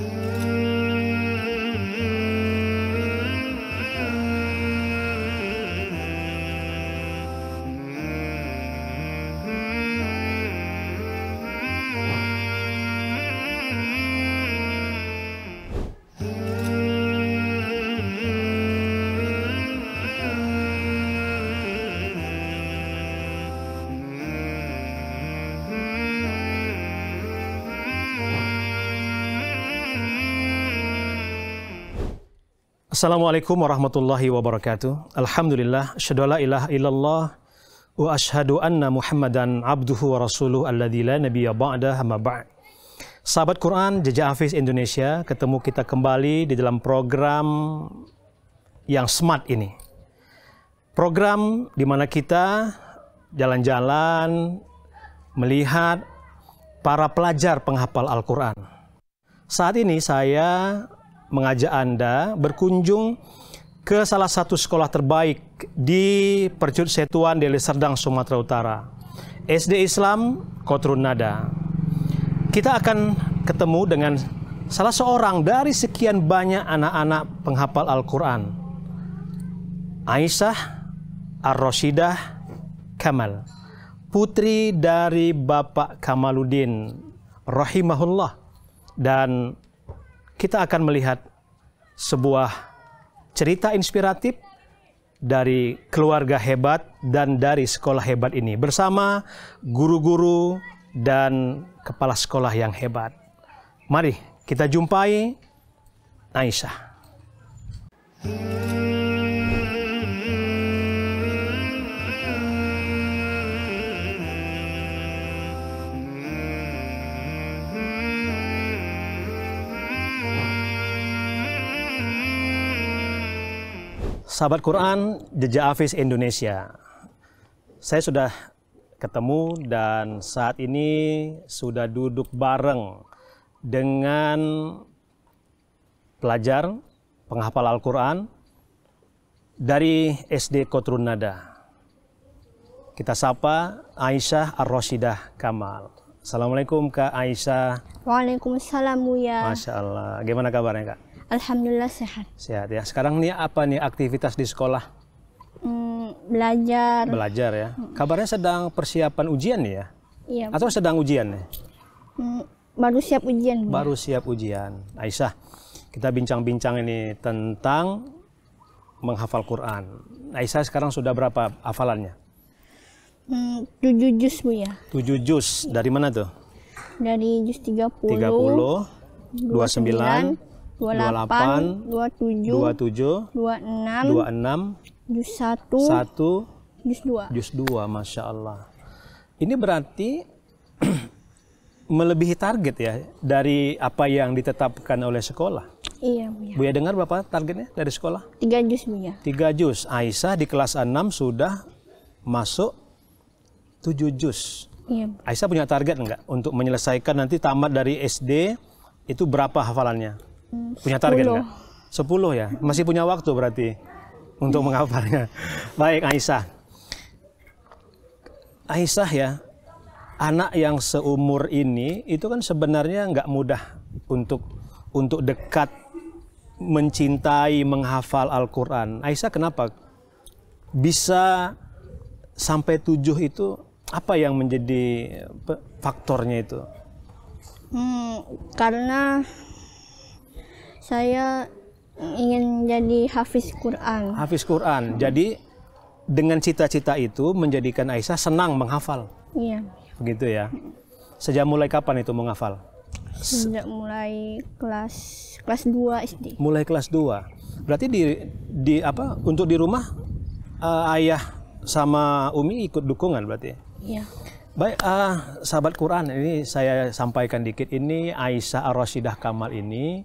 Mm-hmm. Assalamualaikum warahmatullahi wabarakatuh. Alhamdulillah, syadu la ilaha illallah wa ashadu anna muhammadan abduhu wa rasuluh alladhi la nabiya ba'da hama ba'd. Sahabat Quran, Jejak Hafiz Indonesia, ketemu kita kembali di dalam program yang smart ini. Program di mana kita jalan-jalan melihat para pelajar penghafal Al-Quran. Saat ini saya mengajak Anda berkunjung ke salah satu sekolah terbaik di Percut Setuan, Deli Serdang, Sumatera Utara. SD Islam Kotrun Nada. Kita akan ketemu dengan salah seorang dari sekian banyak anak-anak penghafal Al-Quran. Aisyah ar rosidah Kamal. Putri dari Bapak Kamaluddin Rahimahullah. Dan kita akan melihat sebuah cerita inspiratif dari keluarga hebat dan dari sekolah hebat ini bersama guru-guru dan kepala sekolah yang hebat. Mari kita jumpai Aisyah. Hmm. Sahabat Quran, Jejak Hafiz Indonesia. Saya sudah ketemu dan saat ini sudah duduk bareng dengan pelajar penghafal Al-Quran dari SD Kotrun Nada. Kita sapa Aisyah ar Rosidah Kamal. Assalamualaikum Kak Aisyah. Waalaikumsalam ya. Masya Allah. Gimana kabarnya Kak? Alhamdulillah sehat. Sehat ya. Sekarang nih apa nih aktivitas di sekolah? Hmm, belajar. Belajar ya. Hmm. Kabarnya sedang persiapan ujian nih ya? Iya. Atau sedang ujian nih? Hmm, baru siap ujian. Baru siap ujian. Aisyah, kita bincang-bincang ini tentang menghafal Quran. Aisyah sekarang sudah berapa hafalannya? Hmm, tujuh juz bu ya. Tujuh juz dari mana tuh? Dari juz tiga puluh dua sembilan. 28, 27, 27 26, 26, jus 1, jus 2. Jus 2, Masya Allah. Ini berarti melebihi target ya dari apa yang ditetapkan oleh sekolah. Iya, Buya. Buya dengar berapa targetnya dari sekolah? Tiga jus, Buya. Tiga jus. Aisyah di kelas 6 sudah masuk 7 jus. Iya. Aisyah punya target enggak untuk menyelesaikan nanti tamat dari SD itu berapa hafalannya? Punya target nggak? Sepuluh ya, masih punya waktu berarti untuk menghafalnya Baik Aisyah. Aisyah ya, anak yang seumur ini itu kan sebenarnya nggak mudah untuk untuk dekat mencintai, menghafal Al-Quran. Aisyah kenapa bisa sampai tujuh itu apa yang menjadi faktornya itu? Hmm, karena saya ingin jadi hafiz Quran. Hafiz Quran. Hmm. Jadi dengan cita-cita itu menjadikan Aisyah senang menghafal. Iya. Begitu ya. Sejak mulai kapan itu menghafal? Sejak mulai kelas kelas 2 SD. Mulai kelas 2. Berarti di di apa untuk di rumah uh, ayah sama Umi ikut dukungan berarti ya? Iya. Baik, uh, sahabat Quran, ini saya sampaikan dikit. Ini Aisyah Ar-Rasyidah Kamal ini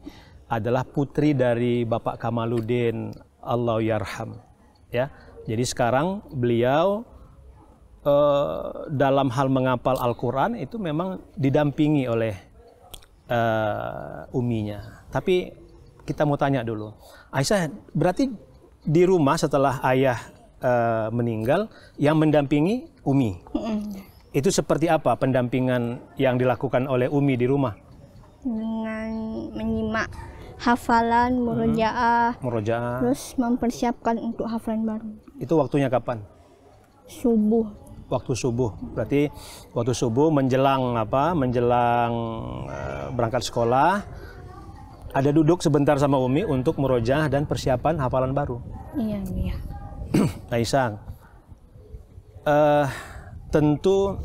adalah putri dari Bapak Kamaluddin Allah Yarham. Ya, jadi sekarang beliau uh, dalam hal mengapal Al-Quran itu memang didampingi oleh uh, uminya. Tapi kita mau tanya dulu, Aisyah berarti di rumah setelah ayah uh, meninggal yang mendampingi umi. Mm. Itu seperti apa pendampingan yang dilakukan oleh umi di rumah? Dengan menyimak hafalan, hmm. murojaah, hmm. murojaah. Terus mempersiapkan untuk hafalan baru. Itu waktunya kapan? Subuh. Waktu subuh. Berarti waktu subuh menjelang apa? Menjelang eh, berangkat sekolah ada duduk sebentar sama Umi untuk murojaah dan persiapan hafalan baru. Iya, iya. nah, Isang. Uh, eh, tentu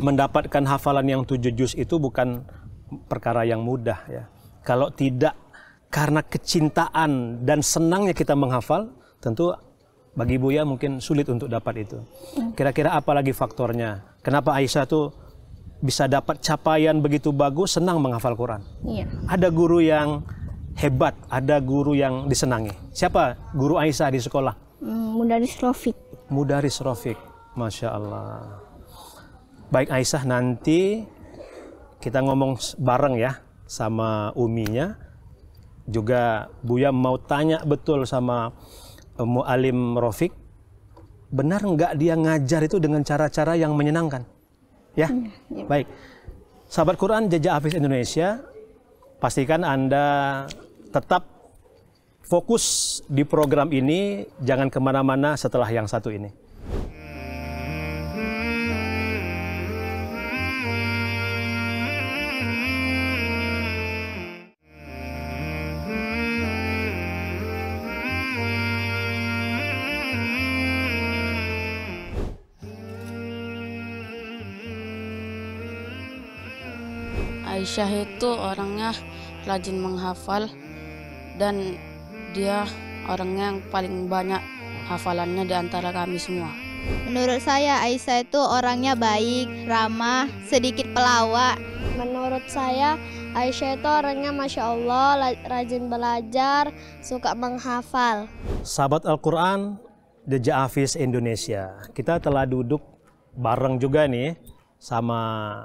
mendapatkan hafalan yang tujuh juz itu bukan perkara yang mudah ya. Kalau tidak karena kecintaan dan senangnya kita menghafal, tentu bagi Buya mungkin sulit untuk dapat itu. Kira-kira apa lagi faktornya? Kenapa Aisyah tuh bisa dapat capaian begitu bagus, senang menghafal Quran? Iya. Ada guru yang hebat, ada guru yang disenangi. Siapa guru Aisyah di sekolah? Hmm, Mudaris Rofiq Mudaris Rofiq Masya Allah. Baik Aisyah nanti kita ngomong bareng ya sama uminya juga Buya mau tanya betul sama eh, Mualim Rofik, benar nggak dia ngajar itu dengan cara-cara yang menyenangkan? Ya? Iya, iya. baik. Sahabat Quran Jejak Hafiz Indonesia, pastikan Anda tetap fokus di program ini, jangan kemana-mana setelah yang satu ini. Syah itu orangnya rajin menghafal dan dia orangnya yang paling banyak hafalannya di antara kami semua. Menurut saya Aisyah itu orangnya baik, ramah, sedikit pelawak. Menurut saya Aisyah itu orangnya Masya Allah, rajin belajar, suka menghafal. Sahabat Al-Quran, The Ja'afis Indonesia. Kita telah duduk bareng juga nih sama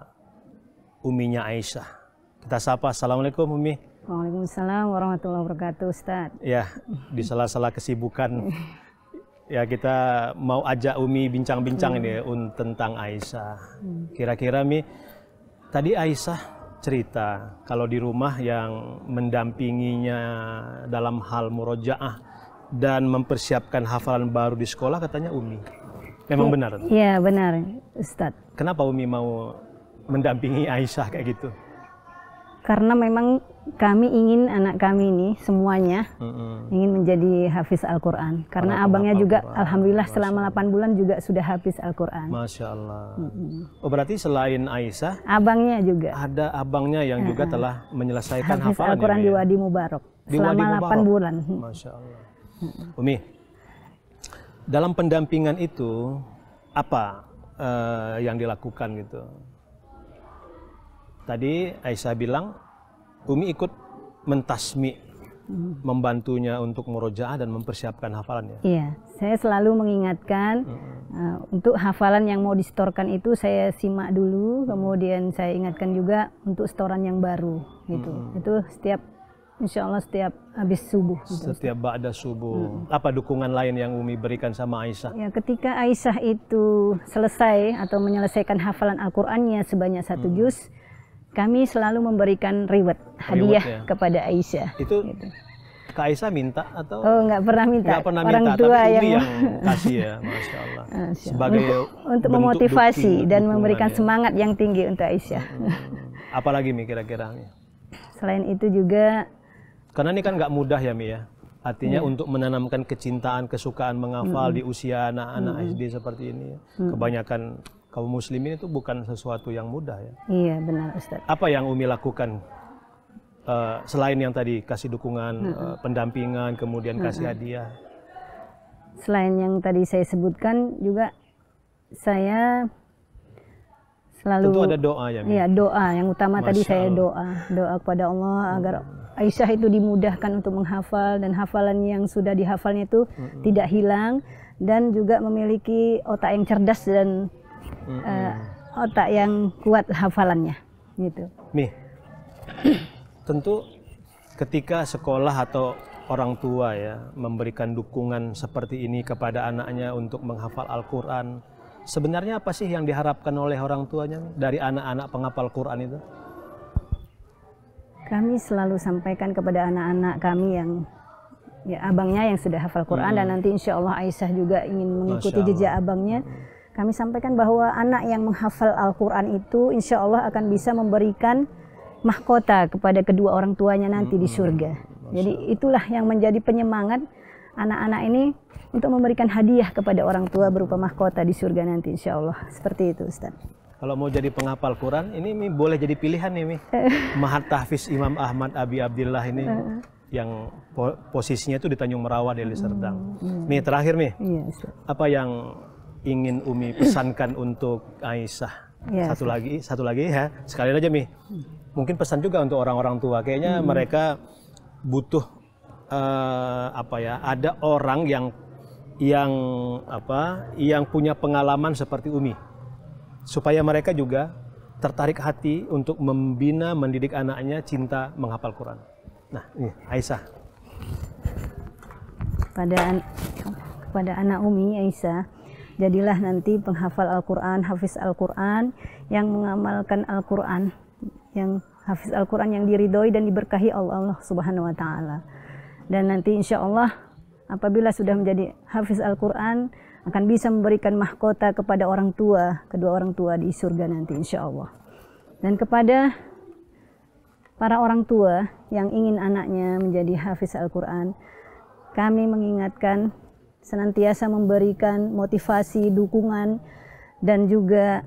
uminya Aisyah. Kita sapa. Assalamualaikum Umi. Waalaikumsalam warahmatullahi wabarakatuh Ustaz. Ya, di sela-sela kesibukan ya kita mau ajak Umi bincang-bincang hmm. ini ya, un tentang Aisyah. Kira-kira Mi tadi Aisyah cerita kalau di rumah yang mendampinginya dalam hal murojaah dan mempersiapkan hafalan baru di sekolah katanya Umi. Memang ya, benar? Iya benar Ustadz. Kenapa Umi mau mendampingi Aisyah kayak gitu? karena memang kami ingin anak kami ini semuanya mm-hmm. ingin menjadi hafiz Al-Quran karena abangnya juga Al alhamdulillah Masya selama 8 bulan juga sudah hafiz Al-Quran Masya Allah mm-hmm. oh berarti selain Aisyah abangnya juga ada abangnya yang uh-huh. juga telah menyelesaikan hafiz hafalan Al-Quran ya, di Wadi Mubarak di selama Wadi Mubarak. 8 bulan mm. Masya Allah Umi dalam pendampingan itu apa uh, yang dilakukan gitu tadi Aisyah bilang Umi ikut mentasmi hmm. membantunya untuk merojaah dan mempersiapkan hafalannya. Iya, saya selalu mengingatkan hmm. uh, untuk hafalan yang mau disetorkan itu saya simak dulu, hmm. kemudian saya ingatkan juga untuk setoran yang baru gitu. Hmm. Itu setiap Insya Allah setiap habis subuh. Gitu. Setiap ada subuh. Hmm. Apa dukungan lain yang Umi berikan sama Aisyah? Ya, ketika Aisyah itu selesai atau menyelesaikan hafalan Al-Qur'annya sebanyak satu hmm. juz, kami selalu memberikan reward, hadiah ya. kepada Aisyah. Itu gitu. Kak Aisyah minta atau? Oh, nggak pernah minta. Nggak pernah Orang minta, tua tapi yang... yang kasih ya, Masya Allah. Masya Allah. Sebagai untuk, untuk memotivasi dukungan, ya, dan memberikan ya. semangat yang tinggi untuk Aisyah. Hmm. Apalagi Mi kira-kira? Selain itu juga... Karena ini kan nggak mudah ya Mi ya? Artinya hmm. untuk menanamkan kecintaan, kesukaan menghafal hmm. di usia anak-anak hmm. SD seperti ini. Hmm. Kebanyakan kaum muslimin itu bukan sesuatu yang mudah ya. Iya benar Ustaz. Apa yang Umi lakukan uh, selain yang tadi kasih dukungan, -hmm. uh, pendampingan, kemudian kasih hadiah? Selain yang tadi saya sebutkan juga saya selalu Tentu ada doa ya. Iya, doa yang utama Masya tadi Allah. saya doa, doa kepada Allah agar Aisyah itu dimudahkan untuk menghafal dan hafalan yang sudah dihafalnya itu hmm. tidak hilang dan juga memiliki otak yang cerdas dan uh, otak yang kuat hafalannya gitu. Nih, tentu ketika sekolah atau orang tua ya memberikan dukungan seperti ini kepada anaknya untuk menghafal Al-Quran, sebenarnya apa sih yang diharapkan oleh orang tuanya dari anak-anak penghafal Quran itu? Kami selalu sampaikan kepada anak-anak kami yang ya abangnya yang sudah hafal Quran hmm. dan nanti insya Allah Aisyah juga ingin mengikuti jejak abangnya. Hmm kami sampaikan bahwa anak yang menghafal Al-Quran itu insya Allah akan bisa memberikan mahkota kepada kedua orang tuanya nanti di hmm, surga. Jadi itulah yang menjadi penyemangat anak-anak ini untuk memberikan hadiah kepada orang tua berupa mahkota di surga nanti insya Allah. Seperti itu Ustaz. Kalau mau jadi penghafal Quran, ini Mi, boleh jadi pilihan nih Mi. Eh. Mahat Tahfiz Imam Ahmad Abi Abdullah ini eh. yang posisinya itu di Tanjung Merawa, Deli Serdang. Hmm, iya. Mi, terakhir Mi, iya, apa yang ingin Umi pesankan untuk Aisyah? Ya, satu lagi, satu lagi ya. Sekali aja Mi. Mungkin pesan juga untuk orang-orang tua. Kayaknya hmm. mereka butuh uh, apa ya? Ada orang yang yang apa? Yang punya pengalaman seperti Umi. Supaya mereka juga tertarik hati untuk membina, mendidik anaknya cinta menghafal Quran. Nah, ini Aisyah. Pada an kepada anak Umi Aisyah, Jadilah nanti penghafal Al-Quran, hafiz Al-Quran, yang mengamalkan Al-Quran, yang hafiz Al-Quran yang diridhoi dan diberkahi Allah, Allah Subhanahu wa Ta'ala. Dan nanti insya Allah, apabila sudah menjadi hafiz Al-Quran, akan bisa memberikan mahkota kepada orang tua, kedua orang tua di surga nanti insya Allah. Dan kepada para orang tua yang ingin anaknya menjadi hafiz Al-Quran, kami mengingatkan senantiasa memberikan motivasi, dukungan, dan juga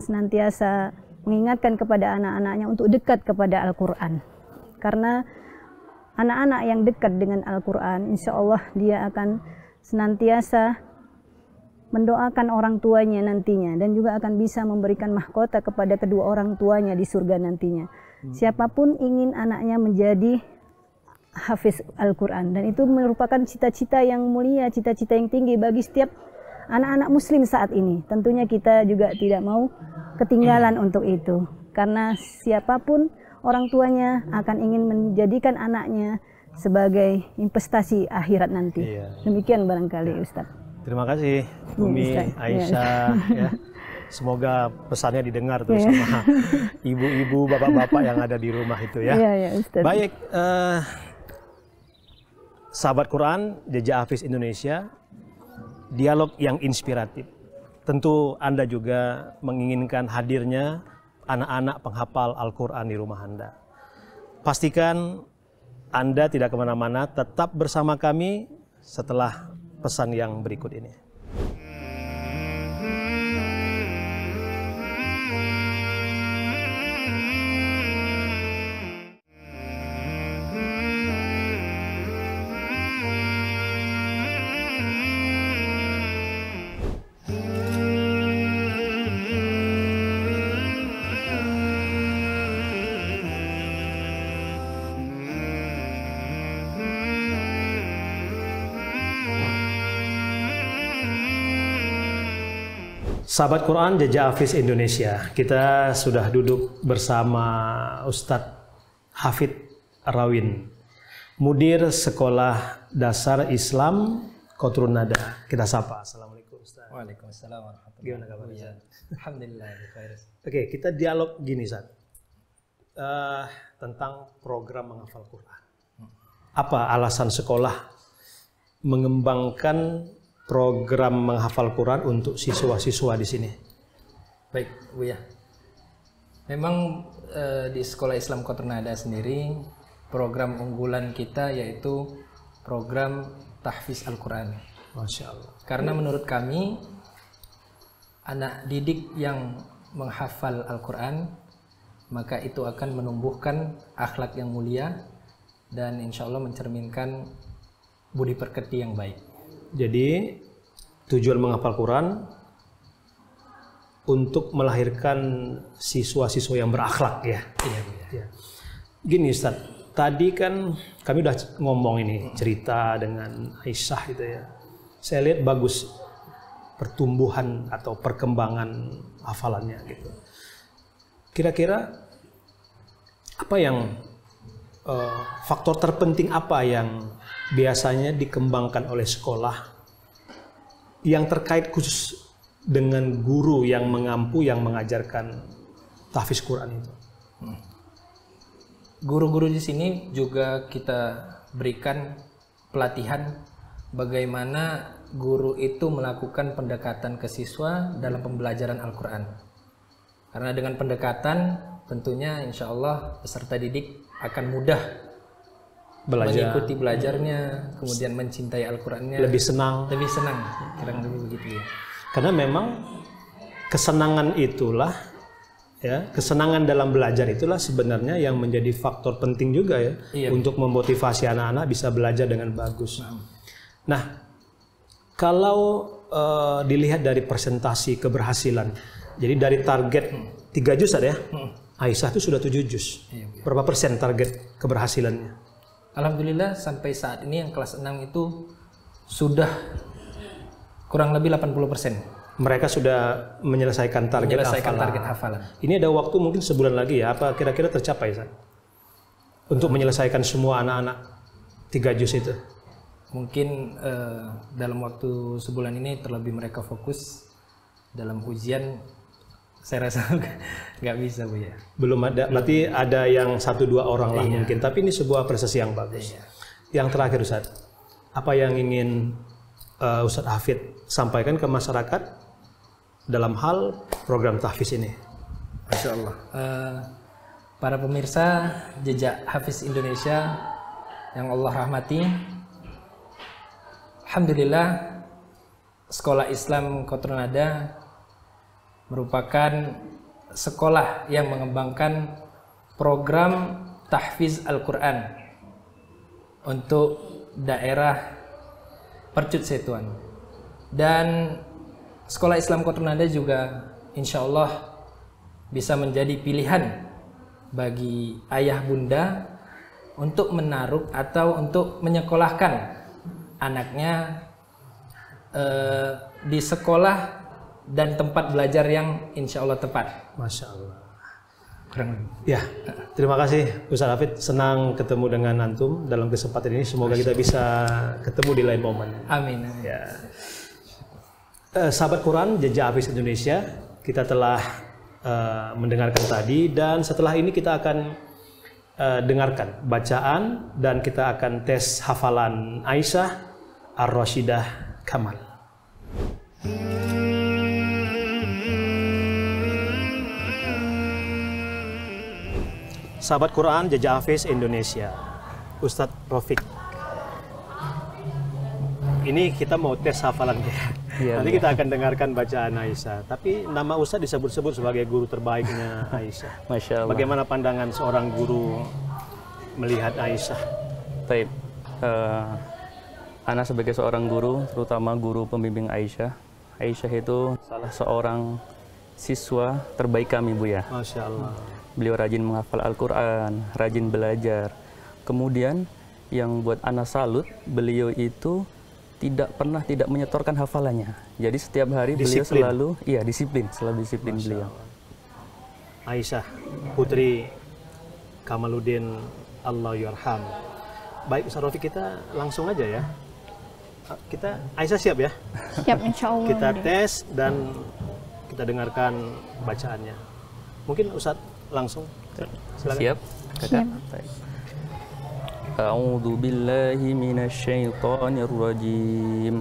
senantiasa mengingatkan kepada anak-anaknya untuk dekat kepada Al-Quran. Karena anak-anak yang dekat dengan Al-Quran, insya Allah dia akan senantiasa mendoakan orang tuanya nantinya dan juga akan bisa memberikan mahkota kepada kedua orang tuanya di surga nantinya. Hmm. Siapapun ingin anaknya menjadi hafiz Al-Quran dan itu merupakan cita-cita yang mulia, cita-cita yang tinggi bagi setiap anak-anak muslim saat ini. Tentunya kita juga tidak mau ketinggalan untuk itu karena siapapun orang tuanya akan ingin menjadikan anaknya sebagai investasi akhirat nanti. Iya. Demikian barangkali Ustaz. Terima kasih iya, Umi ya, Aisyah ya. Semoga pesannya didengar tuh yeah. sama ibu-ibu, bapak-bapak yang ada di rumah itu ya. Yeah, yeah, Baik, uh, Sahabat Quran, Jejak Hafiz Indonesia, dialog yang inspiratif. Tentu Anda juga menginginkan hadirnya anak-anak penghafal Al-Quran di rumah Anda. Pastikan Anda tidak kemana-mana, tetap bersama kami setelah pesan yang berikut ini. Sahabat Quran Jajah Hafiz Indonesia, kita sudah duduk bersama Ustadz Hafid Rawin, Mudir Sekolah Dasar Islam Kotrunada. Kita sapa. Assalamualaikum Ustadz. Waalaikumsalam warahmatullahi Gimana Alhamdulillah. Oke, okay, kita dialog gini Ustaz. Uh, eh, tentang program menghafal Quran. Hmm. Apa alasan sekolah mengembangkan program menghafal Quran untuk siswa-siswa di sini? Baik, Bu ya. Memang e, di Sekolah Islam Kota Nada sendiri program unggulan kita yaitu program tahfiz Al-Quran. Masya Allah. Karena menurut kami anak didik yang menghafal Al-Quran maka itu akan menumbuhkan akhlak yang mulia dan insya Allah mencerminkan budi pekerti yang baik. Jadi tujuan menghafal Quran untuk melahirkan siswa-siswa yang berakhlak ya. Iya, iya, iya. Gini Ustaz, tadi kan kami udah ngomong ini cerita dengan Aisyah gitu ya. Saya lihat bagus pertumbuhan atau perkembangan hafalannya gitu. Kira-kira apa yang uh, faktor terpenting apa yang biasanya dikembangkan oleh sekolah yang terkait khusus dengan guru yang mengampu yang mengajarkan tahfiz Quran itu. Guru-guru di sini juga kita berikan pelatihan bagaimana guru itu melakukan pendekatan ke siswa dalam pembelajaran Al-Quran. Karena dengan pendekatan tentunya insya Allah peserta didik akan mudah belajar. mengikuti belajarnya, kemudian mencintai Al-Qur'annya. Lebih senang. Lebih senang, kurang lebih begitu ya. Karena memang kesenangan itulah ya, kesenangan dalam belajar itulah sebenarnya yang menjadi faktor penting juga ya iya. untuk memotivasi anak-anak bisa belajar dengan bagus. Nah, nah kalau uh, dilihat dari presentasi keberhasilan. Jadi dari target hmm. tiga juz ada ya. Hmm. Aisyah itu sudah tujuh juz. Iya, iya. Berapa persen target keberhasilannya? Alhamdulillah sampai saat ini yang kelas 6 itu sudah kurang lebih 80%. Mereka sudah menyelesaikan target menyelesaikan hafalan. target hafalan. Ini ada waktu mungkin sebulan lagi ya, apa kira-kira tercapai, Untuk menyelesaikan semua anak-anak tiga juz itu. Mungkin uh, dalam waktu sebulan ini terlebih mereka fokus dalam ujian saya rasa nggak bisa bu ya belum ada berarti ada yang satu dua orang lah iya. mungkin tapi ini sebuah prestasi yang bagus iya. yang terakhir Ustadz apa yang ingin uh, eh, Ustadz Hafid sampaikan ke masyarakat dalam hal program tahfiz ini Masya Allah uh, para pemirsa jejak Hafiz Indonesia yang Allah rahmati Alhamdulillah Sekolah Islam Kotronada merupakan sekolah yang mengembangkan program tahfiz Al-Quran untuk daerah Percut Setuan. Dan Sekolah Islam Kota Nanda juga insya Allah bisa menjadi pilihan bagi ayah bunda untuk menaruh atau untuk menyekolahkan anaknya eh, di sekolah dan tempat belajar yang insya Allah tepat. Masya Allah. Kurang lebih. Ya, terima kasih Ustaz Hafid. Senang ketemu dengan Antum dalam kesempatan ini. Semoga kita bisa ketemu di lain momen. Amin. Ya. Eh, sahabat Quran, Jejak Hafiz Indonesia, kita telah eh, mendengarkan tadi dan setelah ini kita akan eh, dengarkan bacaan dan kita akan tes hafalan Aisyah Ar-Rashidah Kamal. Hmm. Sahabat Quran Jejak Hafiz Indonesia, Ustadz Rofiq. Ini kita mau tes hafalan dia. Ya, iya, Nanti ya. kita akan dengarkan bacaan Aisyah. Tapi nama Ustadz disebut-sebut sebagai guru terbaiknya Aisyah. Masya Allah. Bagaimana pandangan seorang guru melihat Aisyah? Baik. Uh, Ana sebagai seorang guru, terutama guru pembimbing Aisyah. Aisyah itu salah seorang siswa terbaik kami, Bu ya. Masya Allah Beliau rajin menghafal Al-Quran, rajin belajar. Kemudian yang buat anak salut, beliau itu tidak pernah tidak menyetorkan hafalannya. Jadi setiap hari disiplin. beliau selalu iya disiplin, selalu disiplin Masya beliau. Allah. Aisyah putri Kamaluddin Allah Yarham. Baik Ustaz Rofi kita langsung aja ya. Kita Aisyah siap ya? Siap insya Allah. Kita tes dan kita dengarkan bacaannya. Mungkin Ustadz langsung. Silakan. Siap. Kakak. Siap. Baik. أعوذ بالله من الشيطان الرجيم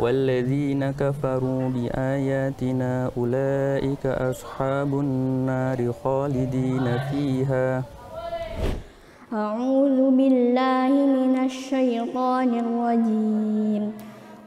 والذين كفروا بآياتنا أولئك أصحاب النار خالدين فيها أعوذ بالله من الشيطان الرجيم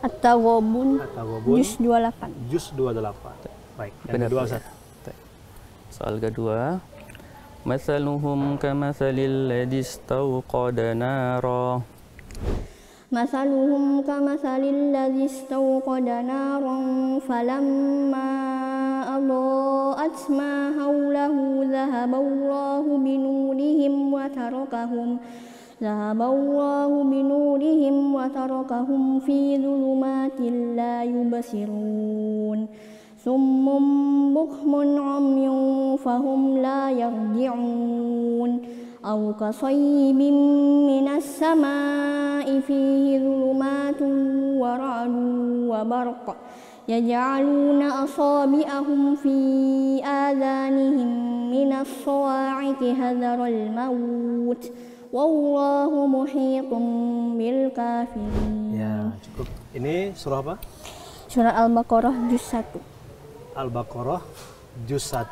At-Tawabun jus 28. jus 28. Baik, yang kedua Ustaz. Soal kedua. Masaluhum kamathalil ladzi istawqada nara. Masaluhum kamathalil ladzi istawqada nara falamma Allah ما hawlahu ذهب binulihim بنورهم وتركهم ذهب الله بنورهم وتركهم في ظلمات لا يبصرون ثم بكم عمي فهم لا يرجعون أو كصيب من السماء فيه ظلمات ورعد وبرق يجعلون أصابعهم في آذانهم من الصواعق هذر الموت ۖ wallahu muhiqum bil kafirin. Ya, cukup. Ini surah apa? Surah Al-Baqarah juz 1. Al-Baqarah juz 1.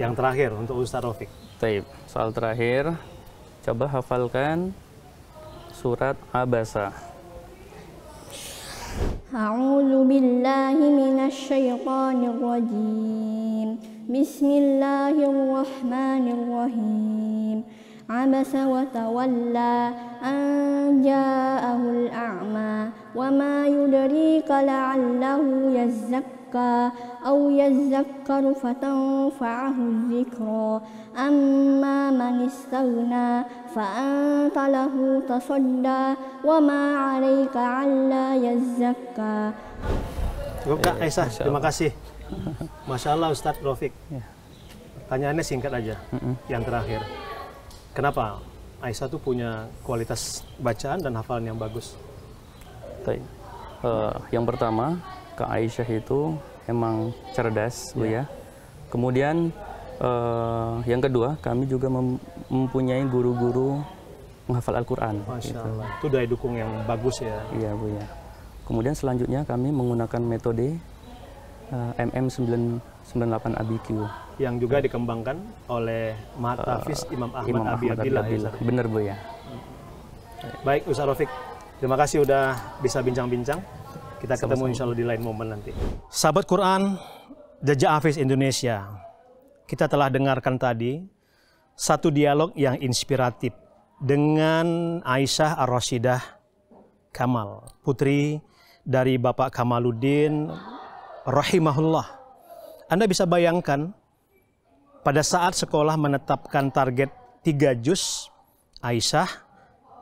Yang terakhir untuk Ustaz Rafiq. Taib. Soal terakhir, coba hafalkan surat Abasa. A'udzu billahi minasy syaithanir rajim. Bismillahirrahmanirrahim. عبس وتولى أن جاءه الأعمى وما يدريك لعله يزكى أو يذكر فتنفعه الذكرى أما من استغنى فأنت له تصدى وما عليك علا يزكى Kak Aisyah, terima kasih. Masya Allah Ustadz Rafiq. Pertanyaannya singkat aja, yang terakhir. Kenapa? Aisyah tuh punya kualitas bacaan dan hafalan yang bagus. Baik. Uh, yang pertama, Kak Aisyah itu emang cerdas, Bu iya. ya. Kemudian uh, yang kedua, kami juga mem mempunyai guru-guru menghafal Al-Qur'an. Gitu. Itu daya dukung yang bagus ya. Iya, Bu ya. Kemudian selanjutnya kami menggunakan metode uh, MM998 ABQ. Yang juga dikembangkan oleh Matafis eh, uh, Imam Ahmad Imam Abi Abdillah. Ya, Benar Bu ya. Baik Ustaz Rofik, terima kasih sudah bisa bincang-bincang. Kita Sama -sama. ketemu insya Allah di lain momen nanti. Sahabat Quran, Jajah Afis Indonesia. Kita telah dengarkan tadi satu dialog yang inspiratif dengan Aisyah Ar-Rasidah Kamal, putri dari Bapak Kamaluddin rahimahullah. Anda bisa bayangkan pada saat sekolah menetapkan target 3 juz, Aisyah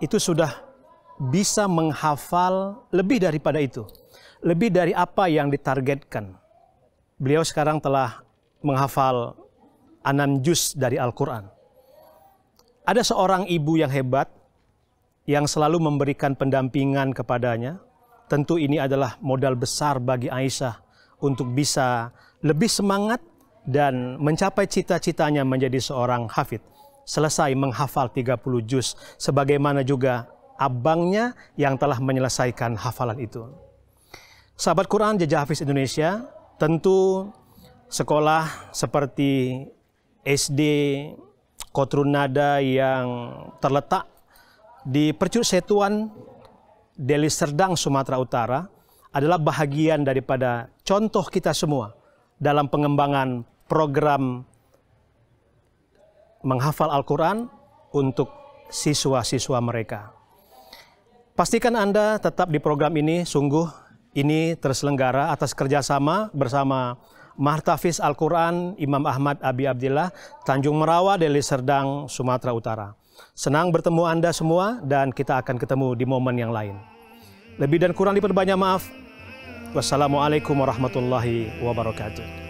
itu sudah bisa menghafal lebih daripada itu. Lebih dari apa yang ditargetkan. Beliau sekarang telah menghafal enam juz dari Al-Quran. Ada seorang ibu yang hebat yang selalu memberikan pendampingan kepadanya. Tentu ini adalah modal besar bagi Aisyah untuk bisa lebih semangat dan mencapai cita-citanya menjadi seorang hafid. Selesai menghafal 30 juz sebagaimana juga abangnya yang telah menyelesaikan hafalan itu. Sahabat Quran Jejak Hafiz Indonesia, tentu sekolah seperti SD Kotrunada yang terletak di Percut Setuan, Deli Serdang, Sumatera Utara, adalah bahagian daripada contoh kita semua dalam pengembangan program menghafal Al-Quran untuk siswa-siswa mereka. Pastikan Anda tetap di program ini, sungguh ini terselenggara atas kerjasama bersama Mahtafiz Al-Quran Imam Ahmad Abi Abdillah, Tanjung Merawa, Deli Serdang, Sumatera Utara. Senang bertemu Anda semua dan kita akan ketemu di momen yang lain. Lebih dan kurang diperbanyak maaf. Wassalamualaikum warahmatullahi wabarakatuh.